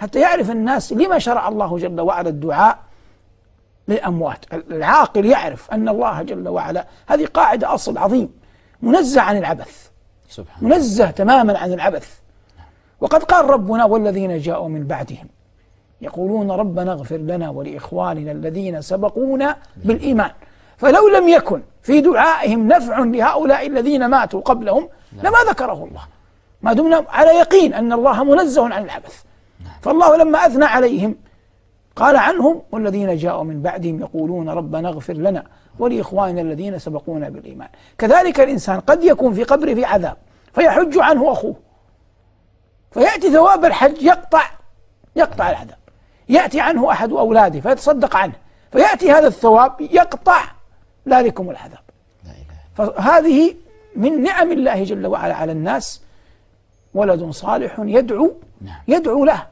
حتى يعرف الناس لما شرع الله جل وعلا الدعاء للأموات العاقل يعرف أن الله جل وعلا هذه قاعدة أصل عظيم منزه عن العبث سبحان منزه تماما عن العبث نعم. وقد قال ربنا والذين جاءوا من بعدهم يقولون ربنا اغفر لنا ولإخواننا الذين سبقونا نعم. بالإيمان فلو لم يكن في دعائهم نفع لهؤلاء الذين ماتوا قبلهم نعم. لما ذكره الله ما دمنا على يقين أن الله منزه عن العبث فالله لما أثنى عليهم قال عنهم والذين جاءوا من بعدهم يقولون ربنا اغفر لنا ولإخواننا الذين سبقونا بالإيمان كذلك الإنسان قد يكون في قبره في عذاب فيحج عنه أخوه فيأتي ثواب الحج يقطع يقطع العذاب يأتي عنه أحد أولاده فيتصدق عنه فيأتي هذا الثواب يقطع ذلكم العذاب فهذه من نعم الله جل وعلا على الناس ولد صالح يدعو نعم. يدعو له